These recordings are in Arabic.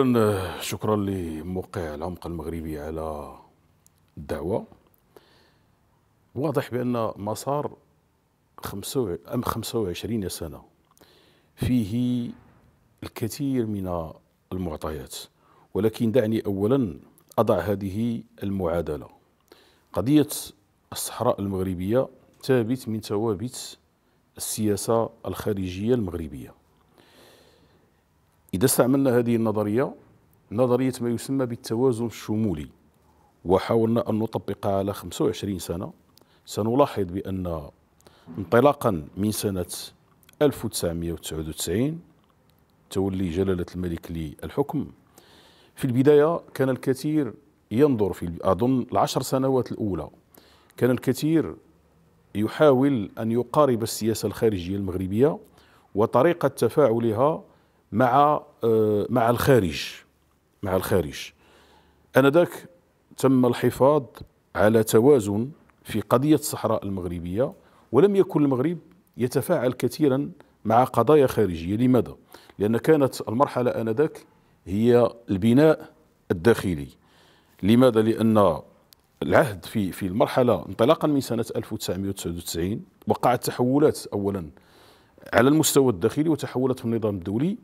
اولا شكرا لموقع العمق المغربي على الدعوه واضح بان مسار 25 سنه فيه الكثير من المعطيات ولكن دعني اولا اضع هذه المعادله قضيه الصحراء المغربيه ثابت من ثوابت السياسه الخارجيه المغربيه إذا استعملنا هذه النظرية نظرية ما يسمى بالتوازن الشمولي وحاولنا أن نطبقها على 25 سنة سنلاحظ بأن انطلاقا من سنة 1999 تولي جلالة الملك للحكم في البداية كان الكثير ينظر في أظن العشر سنوات الأولى كان الكثير يحاول أن يقارب السياسة الخارجية المغربية وطريقة تفاعلها مع آه، مع الخارج مع الخارج انذاك تم الحفاظ على توازن في قضيه الصحراء المغربيه ولم يكن المغرب يتفاعل كثيرا مع قضايا خارجيه لماذا لان كانت المرحله انذاك هي البناء الداخلي لماذا لان العهد في في المرحله انطلاقا من سنه 1999 وقعت تحولات اولا على المستوى الداخلي وتحولت في النظام الدولي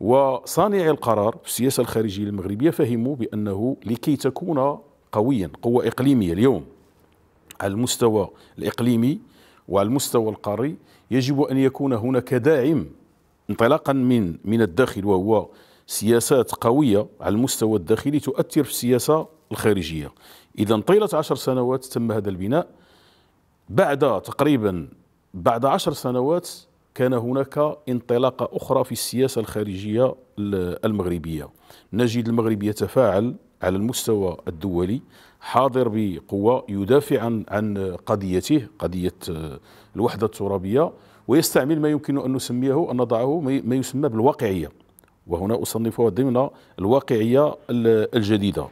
وصانعي القرار في السياسة الخارجية المغربية فهموا بأنه لكي تكون قويا قوة إقليمية اليوم على المستوى الإقليمي وعلى المستوى القاري يجب أن يكون هناك داعم انطلاقا من من الداخل وهو سياسات قوية على المستوى الداخلي تؤثر في السياسة الخارجية إذا طيلة عشر سنوات تم هذا البناء بعد تقريبا بعد عشر سنوات كان هناك انطلاقة أخرى في السياسة الخارجية المغربية نجد المغرب يتفاعل على المستوى الدولي حاضر بقوة يدافع عن, عن قضيته قضية آه، الوحدة الترابية ويستعمل ما يمكن أن نسميه أن نضعه ما يسمى بالواقعية وهنا أصنفها ضمن الواقعية الجديدة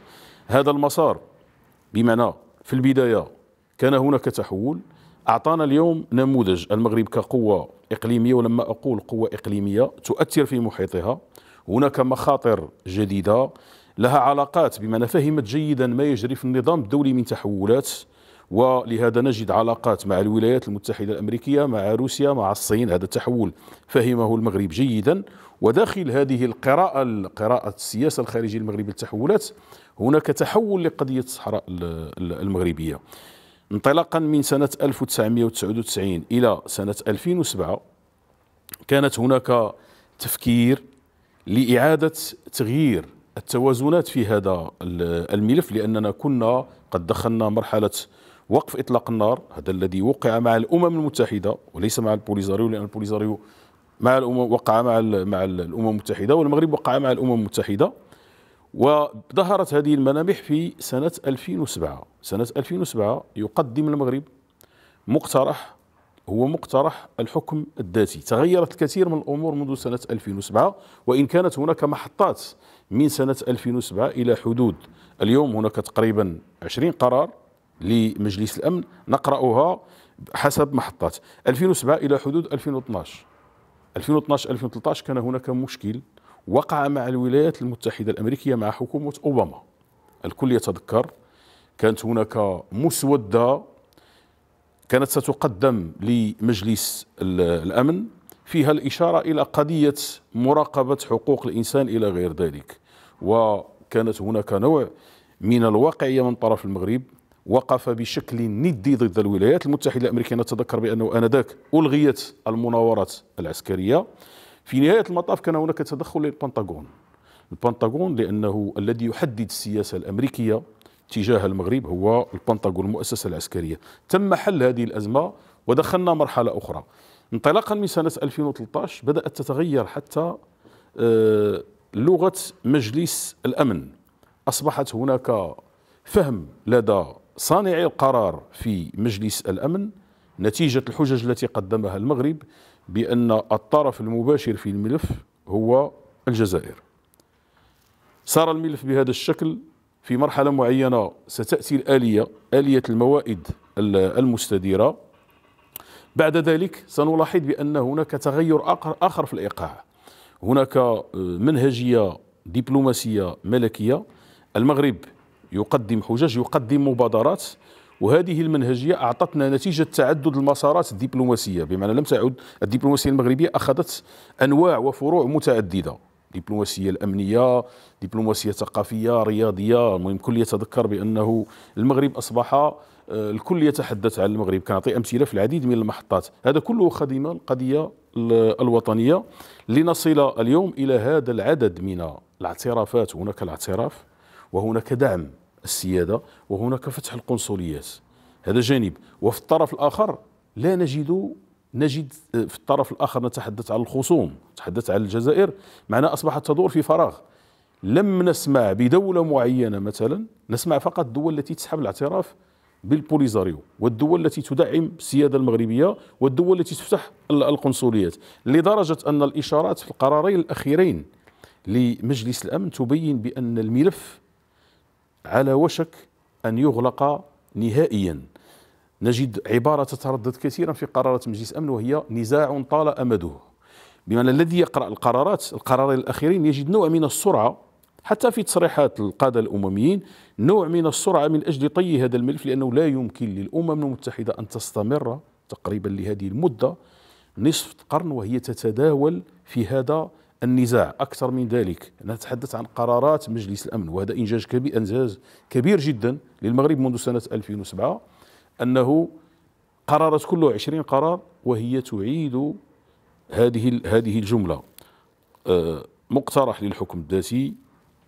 هذا المسار بمعنى في البداية كان هناك تحول أعطانا اليوم نموذج المغرب كقوة إقليمية ولما أقول قوة إقليمية تؤثر في محيطها هناك مخاطر جديدة لها علاقات بمعنى فهمت جيدا ما يجري في النظام الدولي من تحولات ولهذا نجد علاقات مع الولايات المتحدة الأمريكية مع روسيا مع الصين هذا التحول فهمه المغرب جيدا وداخل هذه القراءة قراءة السياسة الخارجية المغربية للتحولات هناك تحول لقضية الصحراء المغربية انطلاقا من سنة 1999 إلى سنة 2007 كانت هناك تفكير لإعادة تغيير التوازنات في هذا الملف لأننا كنا قد دخلنا مرحلة وقف إطلاق النار هذا الذي وقع مع الأمم المتحدة وليس مع البوليزاريو لأن البوليزاريو مع الأمم وقع مع مع الأمم المتحدة والمغرب وقع مع الأمم المتحدة وظهرت هذه الملامح في سنة 2007 سنة 2007 يقدم المغرب مقترح هو مقترح الحكم الذاتي تغيرت الكثير من الأمور منذ سنة 2007 وإن كانت هناك محطات من سنة 2007 إلى حدود اليوم هناك تقريبا 20 قرار لمجلس الأمن نقرأها حسب محطات 2007 إلى حدود 2012 2012 2013 كان هناك مشكل وقع مع الولايات المتحدة الأمريكية مع حكومة أوباما الكل يتذكر كانت هناك مسودة كانت ستقدم لمجلس الأمن فيها الإشارة إلى قضية مراقبة حقوق الإنسان إلى غير ذلك وكانت هناك نوع من الواقعية من طرف المغرب وقف بشكل ندي ضد الولايات المتحدة الأمريكية نتذكر بأنه آنذاك ألغيت المناورات العسكرية في نهاية المطاف كان هناك تدخل للبنطاغون البنطاغون لأنه الذي يحدد السياسة الأمريكية تجاه المغرب هو البنطاغون المؤسسة العسكرية تم حل هذه الأزمة ودخلنا مرحلة أخرى انطلاقا من سنة 2013 بدأت تتغير حتى آه، لغة مجلس الأمن أصبحت هناك فهم لدى صانعي القرار في مجلس الأمن نتيجة الحجج التي قدمها المغرب بأن الطرف المباشر في الملف هو الجزائر صار الملف بهذا الشكل في مرحلة معينة ستأتي الآلية آلية الموائد المستديرة بعد ذلك سنلاحظ بأن هناك تغير آخر في الإيقاع هناك آه، منهجية دبلوماسية ملكية المغرب يقدم حجج يقدم مبادرات وهذه المنهجية أعطتنا نتيجة تعدد المسارات الدبلوماسية بمعنى لم تعد الدبلوماسية المغربية أخذت أنواع وفروع متعددة دبلوماسية الأمنية دبلوماسية ثقافية رياضية المهم الكل يتذكر بأنه المغرب أصبح آه، الكل يتحدث عن المغرب كنعطي أمثلة في العديد من المحطات هذا كله خدمة القضية الوطنية لنصل اليوم إلى هذا العدد من الاعترافات هناك الاعتراف وهناك دعم السيادة وهناك فتح القنصليات هذا جانب وفي الطرف الآخر لا نجد نجد آه، في الطرف الآخر نتحدث عن الخصوم نتحدث عن الجزائر معنا أصبحت تدور في فراغ لم نسمع بدولة معينة مثلا نسمع فقط الدول التي تسحب الاعتراف بالبوليزاريو والدول التي تدعم السيادة المغربية والدول التي تفتح القنصليات لدرجة أن الإشارات في القرارين الأخيرين لمجلس الأمن تبين بأن الملف على وشك أن يغلق نهائياً نجد عبارة تتردد كثيرا في قرارات مجلس الأمن وهي نزاع طال أمده بمعنى الذي يقرأ القرارات القرارين الأخيرين يجد نوع من السرعة حتى في تصريحات القادة الأمميين نوع من السرعة من أجل طي هذا الملف لأنه لا يمكن للأمم المتحدة أن تستمر تقريبا لهذه المدة نصف قرن وهي تتداول في هذا النزاع أكثر من ذلك نتحدث عن قرارات مجلس الأمن وهذا إنجاز كبير, إنجاز كبير جدا للمغرب منذ سنة 2007 أنه قررت كله 20 قرار وهي تعيد هذه هذه الجملة أه، مقترح للحكم الذاتي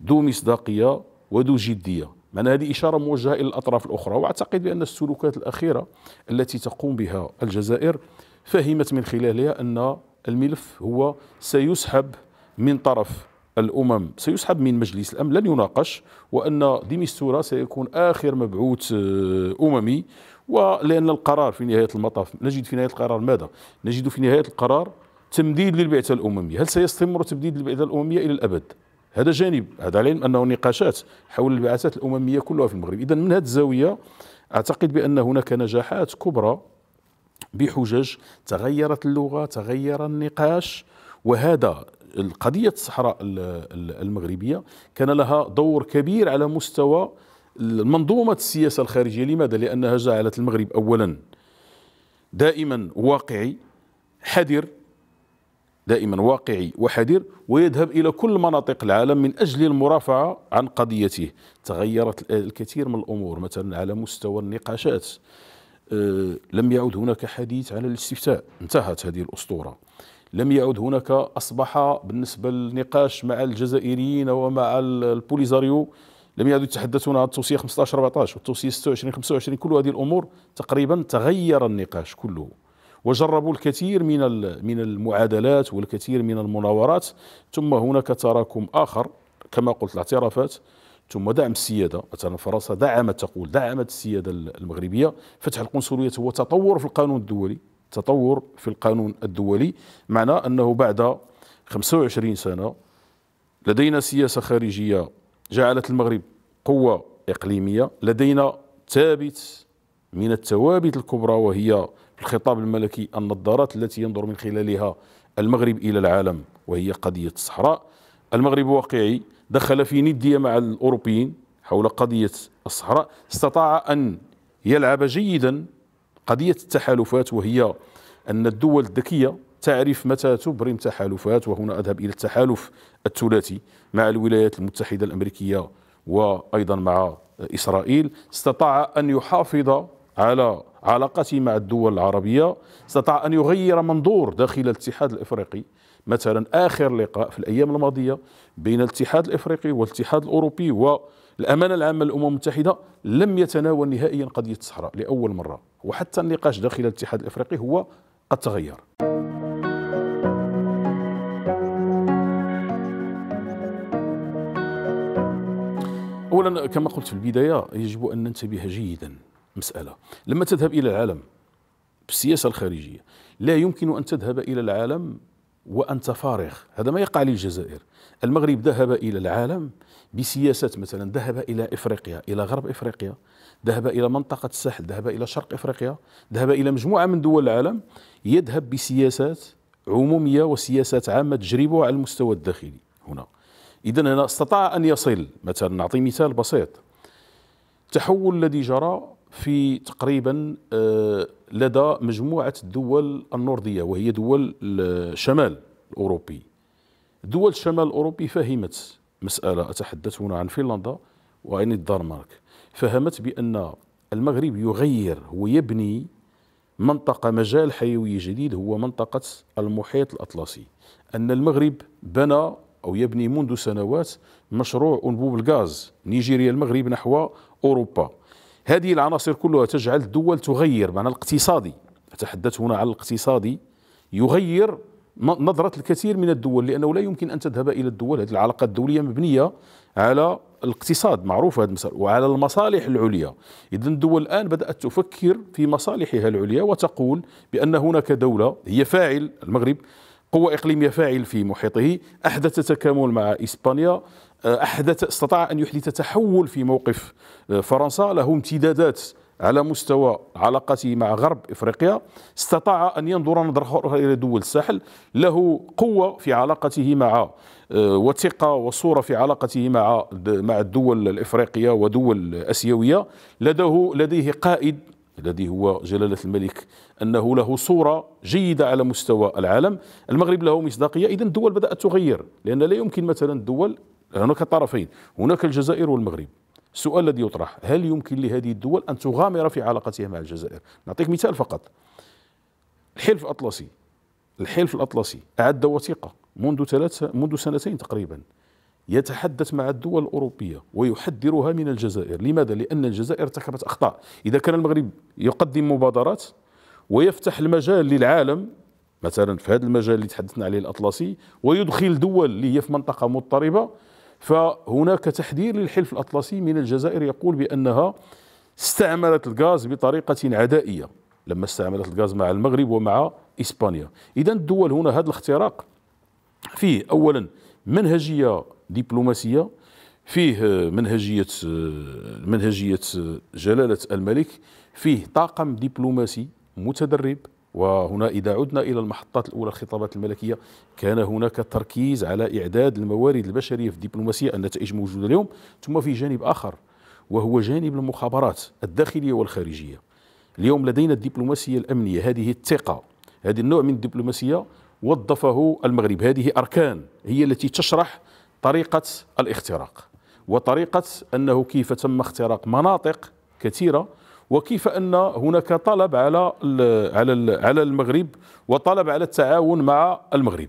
ذو مصداقية وذو جدية معنى هذه إشارة موجهة إلى الأطراف الأخرى وأعتقد بأن السلوكات الأخيرة التي تقوم بها الجزائر فهمت من خلالها أن الملف هو سيسحب من طرف الأمم سيسحب من مجلس الأمن لن يناقش وأن ديمستورا سيكون آخر مبعوث أه، أممي ولأن القرار في نهاية المطاف نجد في نهاية القرار ماذا؟ نجد في نهاية القرار تمديد للبعثة الأممية هل سيستمر تمديد البعثه الأممية إلى الأبد؟ هذا جانب هذا على أنه نقاشات حول البعثات الأممية كلها في المغرب إذا من هذه الزاوية أعتقد بأن هناك نجاحات كبرى بحجج تغيرت اللغة تغير النقاش وهذا القضية الصحراء المغربية كان لها دور كبير على مستوى المنظومة السياسة الخارجية لماذا؟ لأنها جعلت المغرب أولا دائما واقعي حذر دائما واقعي وحذر ويذهب إلى كل مناطق العالم من أجل المرافعة عن قضيته تغيرت الكثير من الأمور مثلا على مستوى النقاشات أه، لم يعد هناك حديث على الاستفتاء انتهت هذه الأسطورة لم يعد هناك أصبح بالنسبة للنقاش مع الجزائريين ومع البوليزاريو لم يعدوا يتحدثون عن التوصيه 15 14 والتوصيه 26 25 كل هذه الامور تقريبا تغير النقاش كله وجربوا الكثير من من المعادلات والكثير من المناورات ثم هناك تراكم اخر كما قلت الاعترافات ثم دعم السياده مثلا فرنسا دعمت تقول دعمت السياده المغربيه فتح القنصليات هو تطور في القانون الدولي تطور في القانون الدولي معنى انه بعد 25 سنه لدينا سياسه خارجيه جعلت المغرب قوة إقليمية لدينا ثابت من الثوابت الكبرى وهي الخطاب الملكي النظارات التي ينظر من خلالها المغرب إلى العالم وهي قضية الصحراء المغرب واقعي دخل في ندية مع الأوروبيين حول قضية الصحراء استطاع أن يلعب جيدا قضية التحالفات وهي أن الدول الذكية تعرف متى تبرم تحالفات وهنا أذهب إلى التحالف الثلاثي مع الولايات المتحدة الأمريكية وأيضا مع إسرائيل استطاع أن يحافظ على علاقته مع الدول العربية استطاع أن يغير منظور داخل الاتحاد الإفريقي مثلا آخر لقاء في الأيام الماضية بين الاتحاد الإفريقي والاتحاد الأوروبي والأمانة العامة للأمم المتحدة لم يتناول نهائيا قضية الصحراء لأول مرة وحتى النقاش داخل الاتحاد الإفريقي هو قد تغير اولا كما قلت في البدايه يجب ان ننتبه جيدا مساله لما تذهب الى العالم بالسياسه الخارجيه لا يمكن ان تذهب الى العالم وانت فارغ هذا ما يقع للجزائر المغرب ذهب الى العالم بسياسات مثلا ذهب الى افريقيا الى غرب افريقيا ذهب الى منطقه الساحل ذهب الى شرق افريقيا ذهب الى مجموعه من دول العالم يذهب بسياسات عموميه وسياسات عامه تجربه على المستوى الداخلي هنا إذا هنا استطاع أن يصل مثلا نعطي مثال بسيط التحول الذي جرى في تقريبا آه، لدى مجموعة الدول النوردية وهي دول الشمال الأوروبي دول الشمال الأوروبي فهمت مسألة أتحدث هنا عن فنلندا وعن الدنمارك فهمت بأن المغرب يغير هو يبني منطقة مجال حيوي جديد هو منطقة المحيط الأطلسي أن المغرب بنى أو يبني منذ سنوات مشروع أنبوب الغاز نيجيريا المغرب نحو أوروبا هذه العناصر كلها تجعل الدول تغير معنى الاقتصادي أتحدث هنا عن الاقتصادي يغير نظرة الكثير من الدول لأنه لا يمكن أن تذهب إلى الدول هذه العلاقات الدولية مبنية على الاقتصاد معروف هذا المسألة وعلى المصالح العليا إذا الدول الآن بدأت تفكر في مصالحها العليا وتقول بأن هناك دولة هي فاعل المغرب قوة إقليمية فاعل في محيطه أحدث تكامل مع إسبانيا آه، أحدث استطاع أن يحدث تحول في موقف آه، فرنسا له امتدادات على مستوى علاقته مع غرب افريقيا استطاع ان ينظر نظره اخرى الى دول الساحل له قوه في علاقته مع آه، وثقه وصوره في علاقته مع مع الدول الافريقيه ودول اسيويه لديه لديه قائد الذي هو جلالة الملك أنه له صورة جيدة على مستوى العالم المغرب له مصداقية إذا الدول بدأت تغير لأن لا يمكن مثلا الدول هناك طرفين هناك الجزائر والمغرب السؤال الذي يطرح هل يمكن لهذه الدول أن تغامر في علاقتها مع الجزائر نعطيك مثال فقط الحلف الأطلسي الحلف الأطلسي أعد وثيقة منذ ثلاث منذ سنتين تقريبا يتحدث مع الدول الأوروبية ويحذرها من الجزائر لماذا؟ لأن الجزائر ارتكبت أخطاء إذا كان المغرب يقدم مبادرات ويفتح المجال للعالم مثلا في هذا المجال اللي تحدثنا عليه الأطلسي ويدخل دول اللي هي في منطقة مضطربة فهناك تحذير للحلف الأطلسي من الجزائر يقول بأنها استعملت الغاز بطريقة عدائية لما استعملت الغاز مع المغرب ومع إسبانيا إذا الدول هنا هذا الاختراق فيه أولا منهجية دبلوماسيه فيه آه، منهجيه آه، منهجيه آه، جلاله الملك فيه طاقم دبلوماسي متدرب وهنا إذا عدنا إلى المحطات الأولى الخطابات الملكية كان هناك تركيز على إعداد الموارد البشرية في الدبلوماسية النتائج موجودة اليوم ثم في جانب آخر وهو جانب المخابرات الداخلية والخارجية اليوم لدينا الدبلوماسية الأمنية هذه الثقة هذا النوع من الدبلوماسية وظفه المغرب هذه أركان هي التي تشرح طريقة الاختراق وطريقة أنه كيف تم اختراق مناطق كثيرة وكيف أن هناك طلب على على على المغرب وطلب على التعاون مع المغرب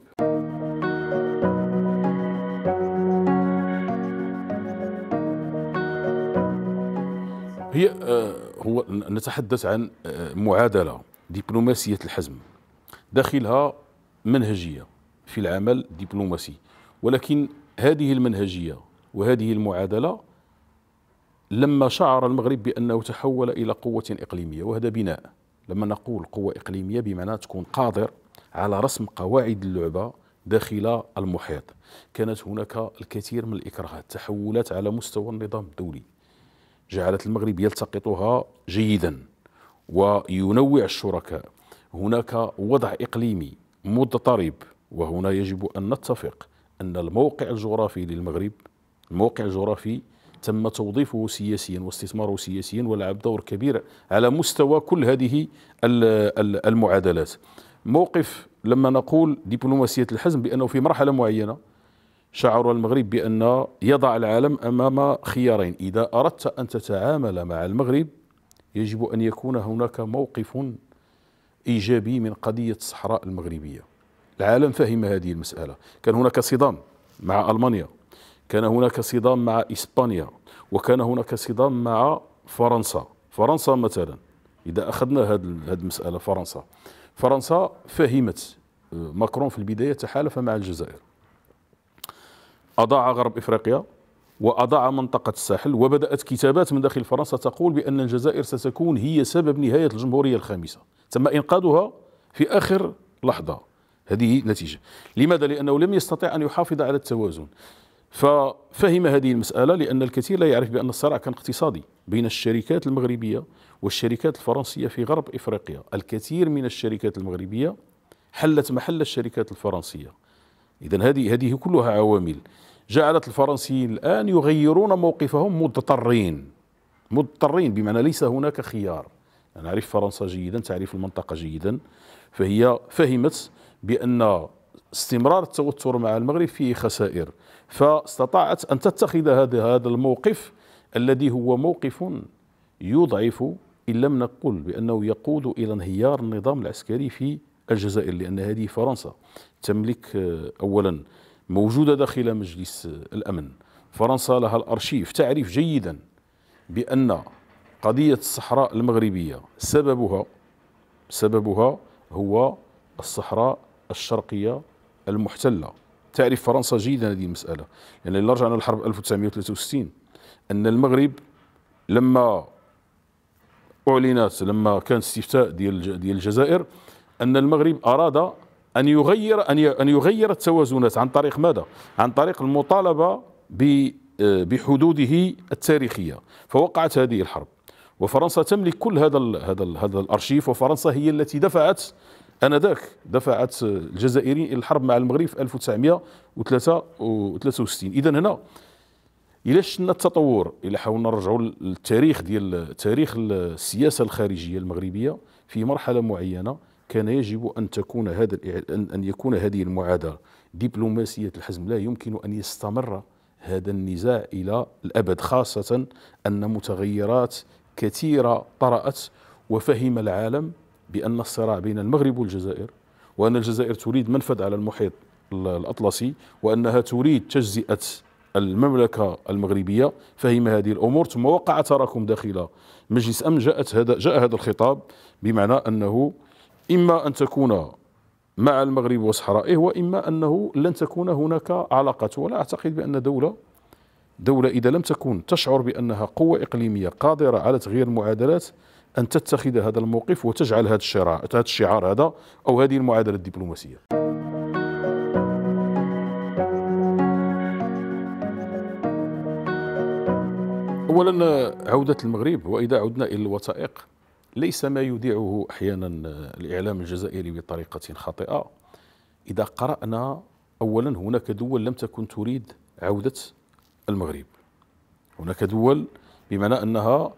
هي آه، هو نتحدث عن آه، معادلة دبلوماسية الحزم داخلها منهجية في العمل الدبلوماسي ولكن هذه المنهجية وهذه المعادلة لما شعر المغرب بأنه تحول إلى قوة إقليمية وهذا بناء لما نقول قوة إقليمية بمعنى تكون قادر على رسم قواعد اللعبة داخل المحيط كانت هناك الكثير من الإكراهات تحولات على مستوى النظام الدولي جعلت المغرب يلتقطها جيدا وينوع الشركاء هناك وضع إقليمي مضطرب وهنا يجب أن نتفق أن الموقع الجغرافي للمغرب الموقع الجغرافي تم توظيفه سياسيا واستثماره سياسيا ولعب دور كبير على مستوى كل هذه المعادلات موقف لما نقول دبلوماسية الحزم بأنه في مرحلة معينة شعر المغرب بأن يضع العالم أمام خيارين إذا أردت أن تتعامل مع المغرب يجب أن يكون هناك موقف إيجابي من قضية الصحراء المغربية العالم فهم هذه المسألة كان هناك صدام مع ألمانيا كان هناك صدام مع إسبانيا وكان هناك صدام مع فرنسا فرنسا مثلا إذا أخذنا هذه المسألة فرنسا فرنسا فهمت آه، ماكرون في البداية تحالف مع الجزائر أضاع غرب إفريقيا وأضاع منطقة الساحل وبدأت كتابات من داخل فرنسا تقول بأن الجزائر ستكون هي سبب نهاية الجمهورية الخامسة تم إنقاذها في آخر لحظة هذه نتيجة لماذا؟ لأنه لم يستطع أن يحافظ على التوازن ففهم هذه المسألة لأن الكثير لا يعرف بأن الصراع كان اقتصادي بين الشركات المغربية والشركات الفرنسية في غرب إفريقيا الكثير من الشركات المغربية حلت محل الشركات الفرنسية إذا هذه هذه كلها عوامل جعلت الفرنسيين الآن يغيرون موقفهم مضطرين مضطرين بمعنى ليس هناك خيار أنا أعرف فرنسا جيدا تعرف المنطقة جيدا فهي فهمت بأن استمرار التوتر مع المغرب فيه خسائر فاستطاعت أن تتخذ هذا هذا الموقف الذي هو موقف يضعف إن لم نقل بأنه يقود إلى انهيار النظام العسكري في الجزائر لأن هذه فرنسا تملك أولا موجودة داخل مجلس الأمن فرنسا لها الأرشيف تعرف جيدا بأن قضية الصحراء المغربية سببها سببها هو الصحراء الشرقية المحتلة تعرف فرنسا جيدا هذه المسألة يعني نرجع رجعنا للحرب 1963 أن المغرب لما أعلنت لما كان استفتاء ديال ديال الجزائر أن المغرب أراد أن يغير أن يغير التوازنات عن طريق ماذا؟ عن طريق المطالبة بحدوده التاريخية فوقعت هذه الحرب وفرنسا تملك كل هذا الـ هذا الـ هذا الارشيف وفرنسا هي التي دفعت انذاك دفعت الجزائريين الى الحرب مع المغرب في 1963 اذا هنا الى شفنا التطور الى حاولنا نرجعوا للتاريخ ديال تاريخ السياسه الخارجيه المغربيه في مرحله معينه كان يجب ان تكون هذا ان يكون هذه المعادله دبلوماسيه الحزم لا يمكن ان يستمر هذا النزاع الى الابد خاصه ان متغيرات كثيره طرات وفهم العالم بأن الصراع بين المغرب والجزائر وأن الجزائر تريد منفذ على المحيط الأطلسي وأنها تريد تجزئة المملكة المغربية فهم هذه الأمور ثم وقع تراكم داخل مجلس أمن جاءت هذا جاء هذا الخطاب بمعنى أنه إما أن تكون مع المغرب وصحرائه وإما أنه لن تكون هناك علاقات ولا أعتقد بأن دولة دولة إذا لم تكن تشعر بأنها قوة إقليمية قادرة على تغيير المعادلات أن تتخذ هذا الموقف وتجعل هذا الشعار هذا الشعار هذا أو هذه المعادلة الدبلوماسية أولا عودة المغرب وإذا عدنا إلى الوثائق ليس ما يذيعه أحيانا الإعلام الجزائري بطريقة خاطئة إذا قرأنا أولا هناك دول لم تكن تريد عودة المغرب هناك دول بمعنى أنها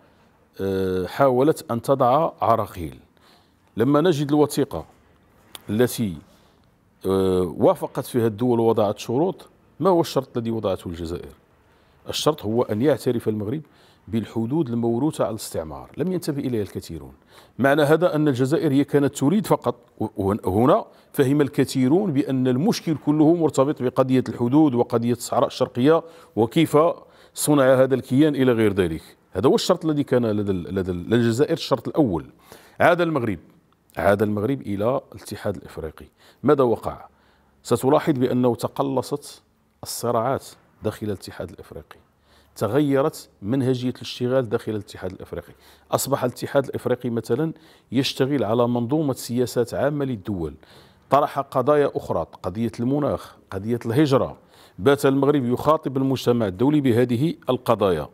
آه، حاولت أن تضع عراقيل لما نجد الوثيقة التي آه، وافقت فيها الدول ووضعت شروط ما هو الشرط الذي وضعته الجزائر الشرط هو أن يعترف المغرب بالحدود الموروثة على الاستعمار لم ينتبه إليها الكثيرون معنى هذا أن الجزائر هي كانت تريد فقط هنا فهم الكثيرون بأن المشكل كله مرتبط بقضية الحدود وقضية الصحراء الشرقية وكيف صنع هذا الكيان إلى غير ذلك هذا هو الشرط الذي كان لدى لدى الجزائر الشرط الاول عاد المغرب عاد المغرب الى الاتحاد الافريقي ماذا وقع ستلاحظ بانه تقلصت الصراعات داخل الاتحاد الافريقي تغيرت منهجيه الاشتغال داخل الاتحاد الافريقي اصبح الاتحاد الافريقي مثلا يشتغل على منظومه سياسات عامه للدول طرح قضايا اخرى قضيه المناخ قضيه الهجره بات المغرب يخاطب المجتمع الدولي بهذه القضايا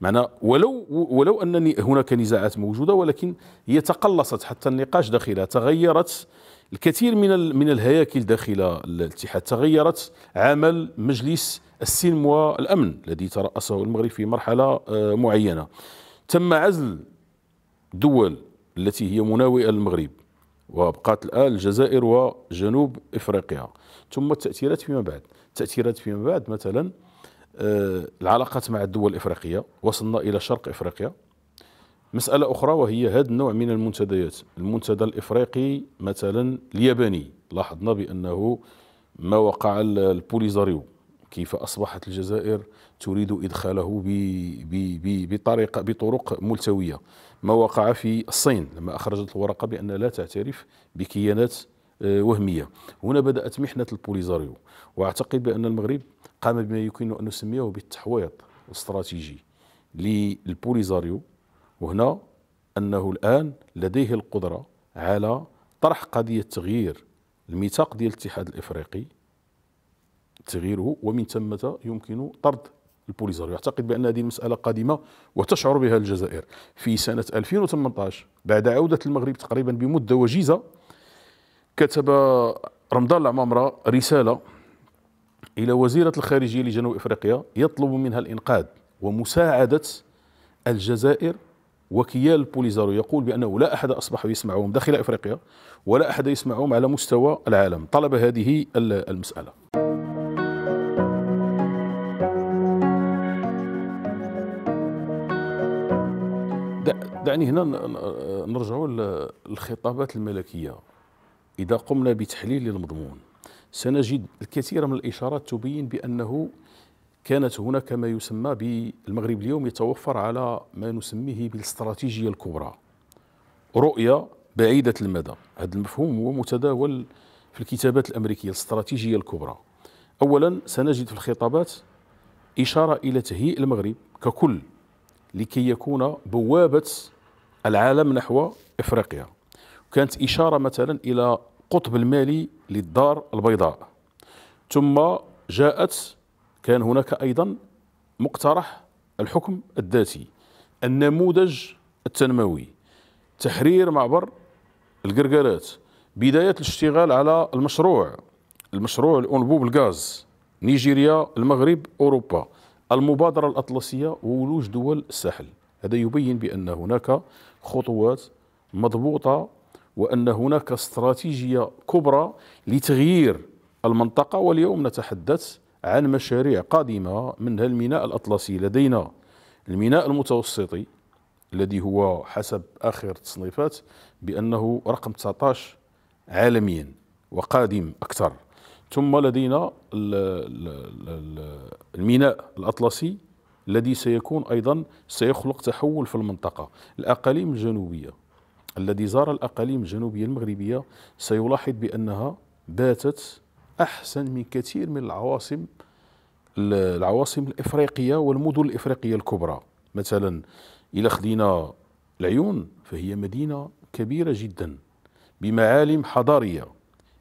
معنى ولو ولو انني هناك نزاعات موجوده ولكن هي تقلصت حتى النقاش داخلها تغيرت الكثير من من الهياكل داخل الاتحاد تغيرت عمل مجلس السلم والامن الذي تراسه المغرب في مرحله آه، معينه تم عزل دول التي هي مناوئه للمغرب وبقات الان الجزائر وجنوب افريقيا ثم التاثيرات فيما بعد التاثيرات فيما بعد مثلا آه، العلاقات مع الدول الافريقيه وصلنا الى شرق افريقيا مساله اخرى وهي هذا النوع من المنتديات المنتدى الافريقي مثلا الياباني لاحظنا بانه ما وقع البوليزاريو كيف اصبحت الجزائر تريد ادخاله بي بي بطريقه بطرق ملتويه ما وقع في الصين لما اخرجت الورقه بان لا تعترف بكيانات آه، وهميه هنا بدات محنه البوليزاريو واعتقد بان المغرب قام بما يمكن أن نسميه بالتحويط الاستراتيجي للبوليزاريو وهنا أنه الآن لديه القدرة على طرح قضية تغيير الميثاق ديال الاتحاد الإفريقي تغييره ومن ثم يمكن طرد البوليزاريو أعتقد بأن هذه المسألة قادمة وتشعر بها الجزائر في سنة 2018 بعد عودة المغرب تقريبا بمدة وجيزة كتب رمضان العمامرة رسالة إلى وزيرة الخارجية لجنوب إفريقيا يطلب منها الإنقاذ ومساعدة الجزائر وكيال بوليزارو يقول بأنه لا أحد أصبح يسمعهم داخل إفريقيا ولا أحد يسمعهم على مستوى العالم طلب هذه المسألة دعني هنا نرجع للخطابات الملكية إذا قمنا بتحليل المضمون سنجد الكثير من الإشارات تبين بأنه كانت هناك ما يسمى بالمغرب اليوم يتوفر على ما نسميه بالاستراتيجية الكبرى رؤية بعيدة المدى هذا المفهوم هو متداول في الكتابات الأمريكية الاستراتيجية الكبرى أولا سنجد في الخطابات إشارة إلى تهيئ المغرب ككل لكي يكون بوابة العالم نحو إفريقيا كانت إشارة مثلا إلى قطب المالي للدار البيضاء ثم جاءت كان هناك أيضا مقترح الحكم الذاتي النموذج التنموي تحرير معبر القرقرات بداية الاشتغال على المشروع المشروع الأنبوب الغاز نيجيريا المغرب أوروبا المبادرة الأطلسية وولوج دول الساحل هذا يبين بأن هناك خطوات مضبوطة وأن هناك استراتيجية كبرى لتغيير المنطقة واليوم نتحدث عن مشاريع قادمة منها الميناء الأطلسي لدينا الميناء المتوسطي الذي هو حسب آخر تصنيفات بأنه رقم 19 عالميا وقادم أكثر ثم لدينا الميناء الأطلسي الذي سيكون أيضا سيخلق تحول في المنطقة الأقاليم الجنوبية الذي زار الأقاليم الجنوبية المغربية سيلاحظ بأنها باتت أحسن من كثير من العواصم العواصم الإفريقية والمدن الإفريقية الكبرى مثلا إلى خدينا العيون فهي مدينة كبيرة جدا بمعالم حضارية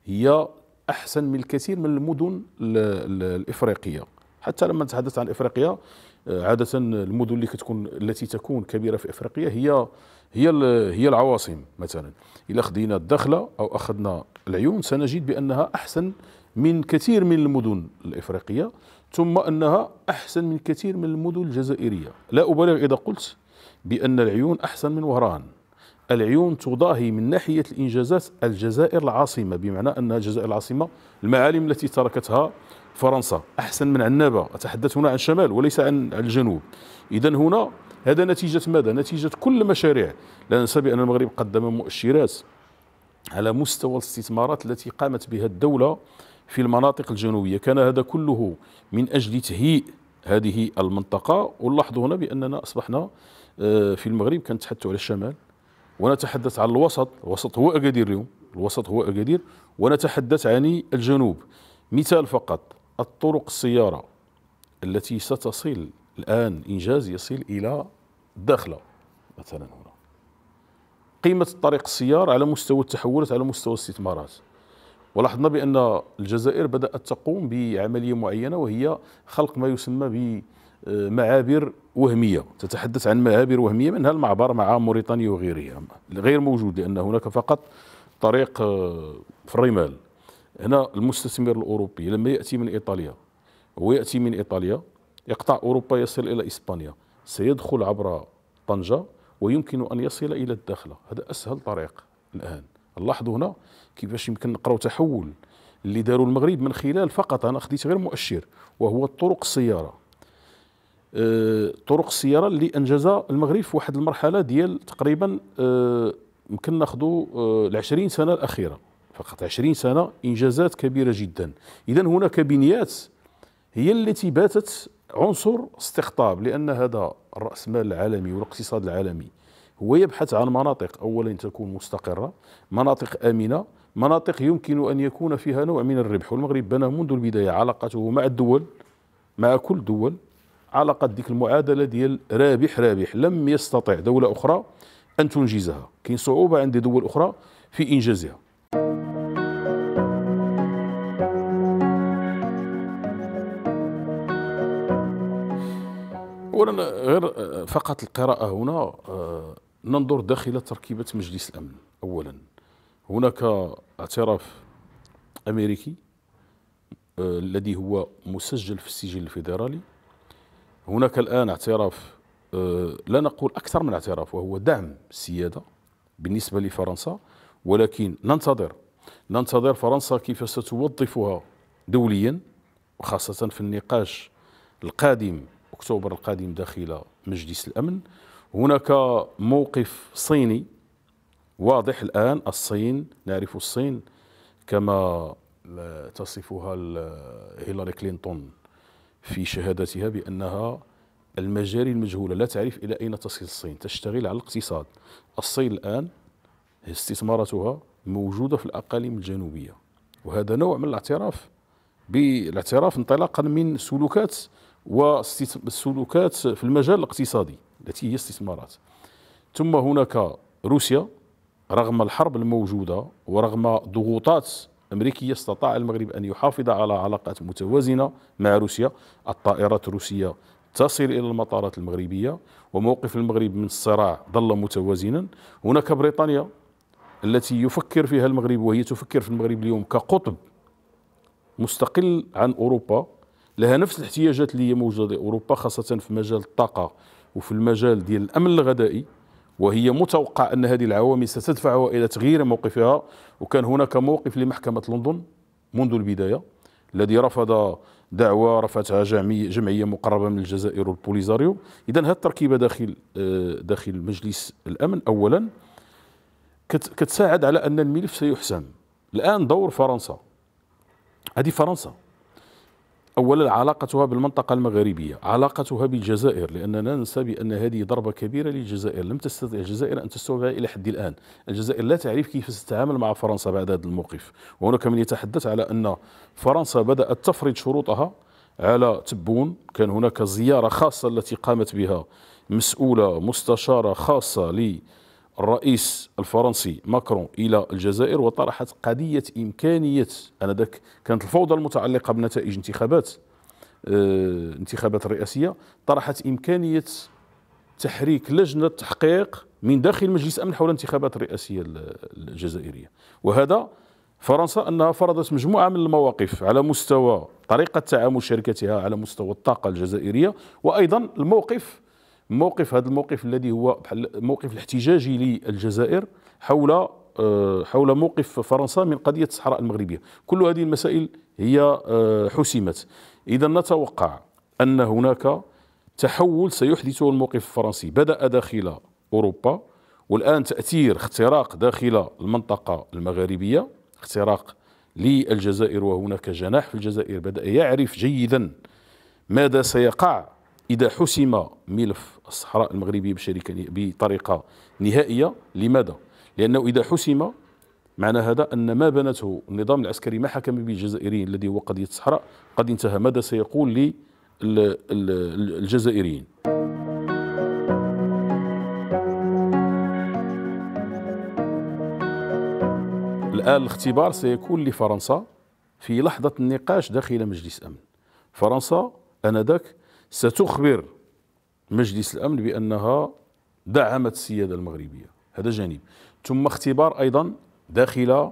هي أحسن من الكثير من المدن الإفريقية حتى لما نتحدث عن إفريقيا عاده المدن اللي كتكون التي تكون كبيره في افريقيا هي هي هي العواصم مثلا الا خدينا الدخله او اخذنا العيون سنجد بانها احسن من كثير من المدن الافريقيه ثم انها احسن من كثير من المدن الجزائريه لا ابالغ اذا قلت بان العيون احسن من وهران العيون تضاهي من ناحيه الانجازات الجزائر العاصمه بمعنى ان الجزائر العاصمه المعالم التي تركتها فرنسا أحسن من عنابة أتحدث هنا عن الشمال وليس عن الجنوب إذا هنا هذا نتيجة ماذا؟ نتيجة كل المشاريع لا ننسى بأن المغرب قدم مؤشرات على مستوى الاستثمارات التي قامت بها الدولة في المناطق الجنوبية كان هذا كله من أجل تهيئ هذه المنطقة ونلاحظ هنا بأننا أصبحنا آه، في المغرب كنتحدث على الشمال ونتحدث عن الوسط الوسط هو أكادير اليوم الوسط هو أكادير ونتحدث عن الجنوب مثال فقط الطرق السيارة التي ستصل الآن إنجاز يصل إلى داخلة مثلا هنا قيمة الطريق السيار على مستوى التحولات على مستوى الاستثمارات ولاحظنا بأن الجزائر بدأت تقوم بعملية معينة وهي خلق ما يسمى بمعابر وهمية تتحدث عن معابر وهمية منها المعبر مع موريتانيا وغيرها غير موجود لأن هناك فقط طريق آه، في الرمال هنا المستثمر الاوروبي لما ياتي من ايطاليا وياتي من ايطاليا يقطع اوروبا يصل الى اسبانيا سيدخل عبر طنجه ويمكن ان يصل الى الداخل هذا اسهل طريق الان لاحظوا هنا كيفاش يمكن نقراو تحول اللي دارو المغرب من خلال فقط انا خديت غير مؤشر وهو طرق السياره أه، طرق السياره اللي انجز المغرب في واحد المرحله ديال تقريبا أه، يمكن ناخذوا أه، ال 20 سنه الاخيره فقط 20 سنة إنجازات كبيرة جدا إذا هناك بنيات هي التي باتت عنصر استقطاب لأن هذا مال العالمي والاقتصاد العالمي هو يبحث عن مناطق أولا تكون مستقرة مناطق آمنة مناطق يمكن أن يكون فيها نوع من الربح والمغرب بنى منذ البداية علاقته مع الدول مع كل دول علاقة ديك المعادلة ديال رابح رابح لم يستطع دولة أخرى أن تنجزها كاين صعوبة عند دول أخرى في إنجازها اولا غير فقط القراءه هنا آه، ننظر داخل تركيبه مجلس الامن اولا هناك اعتراف امريكي آه، الذي هو مسجل في السجل الفيدرالي هناك الان اعتراف آه، لا نقول اكثر من اعتراف وهو دعم السياده بالنسبه لفرنسا ولكن ننتظر ننتظر فرنسا كيف ستوظفها دوليا وخاصه في النقاش القادم أكتوبر القادم داخل مجلس الأمن هناك موقف صيني واضح الآن الصين نعرف الصين كما تصفها هيلاري كلينتون في شهادتها بأنها المجاري المجهولة لا تعرف إلى أين تصل الصين تشتغل على الاقتصاد الصين الآن استثماراتها موجودة في الأقاليم الجنوبية وهذا نوع من الاعتراف بالاعتراف انطلاقا من سلوكات والسلوكات في المجال الاقتصادي التي هي استثمارات ثم هناك روسيا رغم الحرب الموجودة ورغم ضغوطات أمريكية استطاع المغرب أن يحافظ على علاقات متوازنة مع روسيا الطائرات الروسية تصل إلى المطارات المغربية وموقف المغرب من الصراع ظل متوازنا هناك بريطانيا التي يفكر فيها المغرب وهي تفكر في المغرب اليوم كقطب مستقل عن أوروبا لها نفس الاحتياجات اللي هي موجوده لاوروبا خاصه في مجال الطاقه وفي المجال ديال الامن الغذائي وهي متوقع ان هذه العوامل ستدفعها الى تغيير موقفها وكان هناك موقف لمحكمه لندن منذ البدايه الذي رفض دعوى رفعتها جمعيه مقربه من الجزائر والبوليزاريو اذا هذه التركيبه داخل آه، داخل مجلس الامن اولا كتساعد على ان الملف سيحسم الان دور فرنسا هذه فرنسا أولا علاقتها بالمنطقة المغربية علاقتها بالجزائر لأننا ننسى بأن هذه ضربة كبيرة للجزائر لم تستطع الجزائر أن تستوعبها إلى حد الآن الجزائر لا تعرف كيف ستتعامل مع فرنسا بعد هذا الموقف وهناك من يتحدث على أن فرنسا بدأت تفرض شروطها على تبون كان هناك زيارة خاصة التي قامت بها مسؤولة مستشارة خاصة لي الرئيس الفرنسي ماكرون إلى الجزائر وطرحت قضية إمكانية أنذاك كانت الفوضى المتعلقة بنتائج انتخابات آه، انتخابات الرئاسية طرحت إمكانية تحريك لجنة تحقيق من داخل مجلس أمن حول الانتخابات الرئاسية الجزائرية وهذا فرنسا أنها فرضت مجموعة من المواقف على مستوى طريقة تعامل شركتها على مستوى الطاقة الجزائرية وأيضا الموقف موقف هذا الموقف الذي هو موقف الاحتجاجي للجزائر حول آه، حول موقف فرنسا من قضية الصحراء المغربية كل هذه المسائل هي آه، حسمت إذا نتوقع أن هناك تحول سيحدثه الموقف الفرنسي بدأ داخل أوروبا والآن تأثير اختراق داخل المنطقة المغاربية اختراق للجزائر وهناك جناح في الجزائر بدأ يعرف جيدا ماذا سيقع إذا حسم ملف الصحراء المغربية بشركة بطريقة نهائية لماذا؟ لأنه إذا حسم معنى هذا أن ما بنته النظام العسكري ما حكم به الجزائريين الذي هو قضية الصحراء قد انتهى ماذا سيقول للجزائريين الآن الاختبار سيكون لفرنسا في لحظة النقاش داخل مجلس أمن فرنسا آنذاك ستخبر مجلس الأمن بأنها دعمت السيادة المغربية هذا جانب ثم اختبار أيضا داخل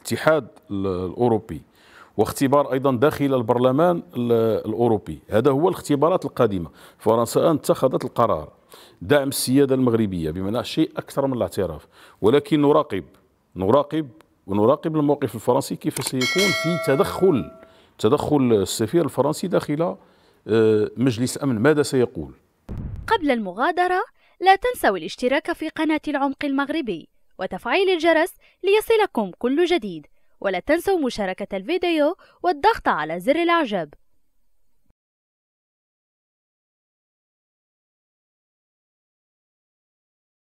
الاتحاد الأوروبي واختبار ايضا داخل البرلمان الاوروبي هذا هو الاختبارات القادمه فرنسا اتخذت القرار دعم السياده المغربيه بمعنى شيء اكثر من الاعتراف ولكن نراقب نراقب ونراقب الموقف الفرنسي كيف سيكون في تدخل تدخل السفير الفرنسي داخل مجلس أمن ماذا سيقول قبل المغادرة لا تنسوا الاشتراك في قناة العمق المغربي وتفعيل الجرس ليصلكم كل جديد ولا تنسوا مشاركة الفيديو والضغط على زر الإعجاب